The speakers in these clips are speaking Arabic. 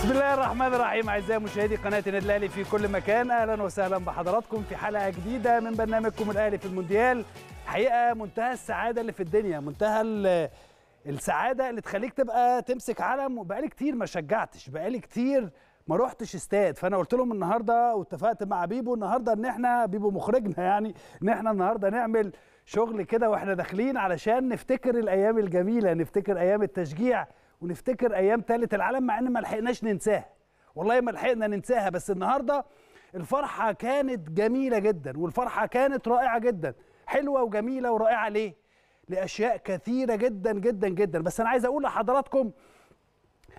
بسم الله الرحمن الرحيم اعزائي مشاهدي قناه النادي الاهلي في كل مكان اهلا وسهلا بحضراتكم في حلقه جديده من برنامجكم الاهلي في المونديال حقيقه منتهى السعاده اللي في الدنيا منتهى السعاده اللي تخليك تبقى تمسك علم وبقالي كتير ما شجعتش بقالي كتير ما روحتش استاد فانا قلت لهم النهارده واتفقت مع بيبو النهارده ان احنا بيبو مخرجنا يعني ان احنا النهارده نعمل شغل كده واحنا داخلين علشان نفتكر الايام الجميله نفتكر ايام التشجيع ونفتكر ايام ثالث العالم مع ان ما لحقناش ننساها والله ما لحقنا ننساها بس النهارده الفرحه كانت جميله جدا والفرحه كانت رائعه جدا حلوه وجميله ورائعه ليه لاشياء كثيره جدا جدا جدا بس انا عايز اقول لحضراتكم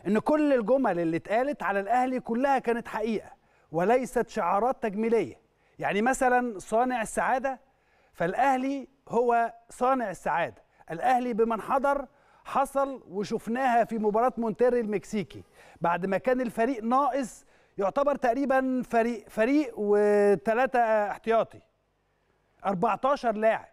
ان كل الجمل اللي اتقالت على الاهلي كلها كانت حقيقه وليست شعارات تجميليه يعني مثلا صانع السعاده فالاهلي هو صانع السعاده الاهلي بمن حضر حصل وشفناها في مباراة مونتيري المكسيكي بعد ما كان الفريق ناقص يعتبر تقريبا فريق فريق وثلاثة احتياطي 14 لاعب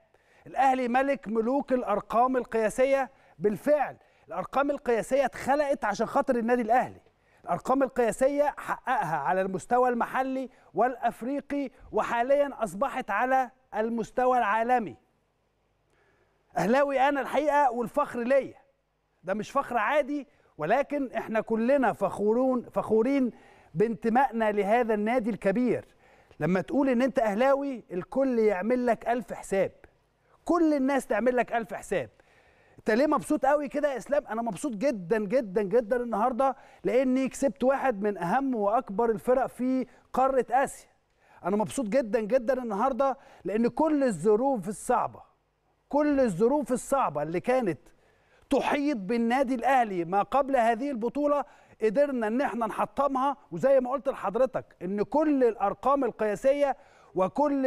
الأهلي ملك ملوك الأرقام القياسية بالفعل الأرقام القياسية اتخلقت عشان خاطر النادي الأهلي الأرقام القياسية حققها على المستوى المحلي والأفريقي وحاليا أصبحت على المستوى العالمي أهلاوي أنا الحقيقة والفخر ليا ده مش فخر عادي ولكن احنا كلنا فخورون فخورين بانتمائنا لهذا النادي الكبير لما تقول ان انت اهلاوي الكل يعمل لك الف حساب كل الناس تعمل لك الف حساب انت ليه مبسوط قوي كده يا اسلام انا مبسوط جدا جدا جدا النهارده لاني كسبت واحد من اهم واكبر الفرق في قاره اسيا انا مبسوط جدا جدا النهارده لان كل الظروف الصعبه كل الظروف الصعبه اللي كانت تحيط بالنادي الاهلي ما قبل هذه البطوله قدرنا ان احنا نحطمها وزي ما قلت لحضرتك ان كل الارقام القياسيه وكل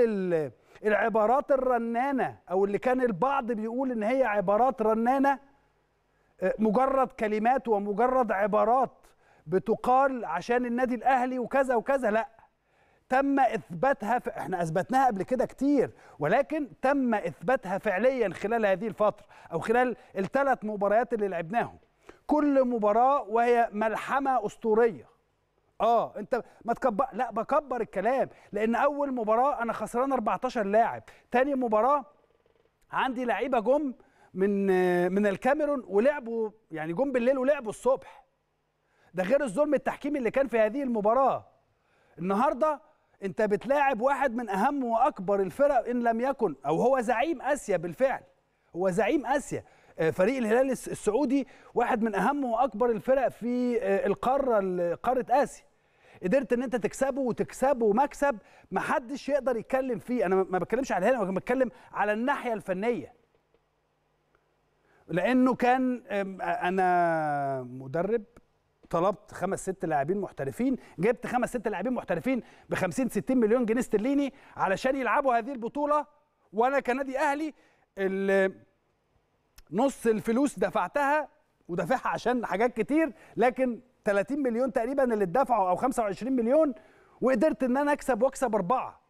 العبارات الرنانه او اللي كان البعض بيقول ان هي عبارات رنانه آه، مجرد كلمات ومجرد عبارات بتقال عشان النادي الاهلي وكذا وكذا لا تم اثباتها ف... احنا اثبتناها قبل كده كتير ولكن تم اثباتها فعليا خلال هذه الفتره او خلال الثلاث مباريات اللي لعبناهم كل مباراه وهي ملحمه اسطوريه اه انت ما تكبر لا بكبر الكلام لان اول مباراه انا خسران 14 لاعب تاني مباراه عندي لعيبه جم من من الكاميرون ولعبوا يعني جم بالليل ولعبوا الصبح ده غير الظلم التحكيمي اللي كان في هذه المباراه النهارده انت بتلاعب واحد من اهم واكبر الفرق ان لم يكن او هو زعيم اسيا بالفعل هو زعيم اسيا آه، فريق الهلال السعودي واحد من اهم واكبر الفرق في آه، القاره قاره اسيا قدرت ان انت تكسبه وتكسبه مكسب ما حدش يقدر يتكلم فيه انا ما بتكلمش على الهلال انا بتكلم على الناحيه الفنيه لانه كان انا مدرب طلبت خمس ست لاعبين محترفين جبت خمس ست لاعبين محترفين ب 50 60 مليون جنيه استرليني علشان يلعبوا هذه البطوله وانا كنادي اهلي نص الفلوس دفعتها ودافعها عشان حاجات كتير لكن 30 مليون تقريبا اللي اتدفعوا او 25 مليون وقدرت ان انا اكسب واكسب اربعه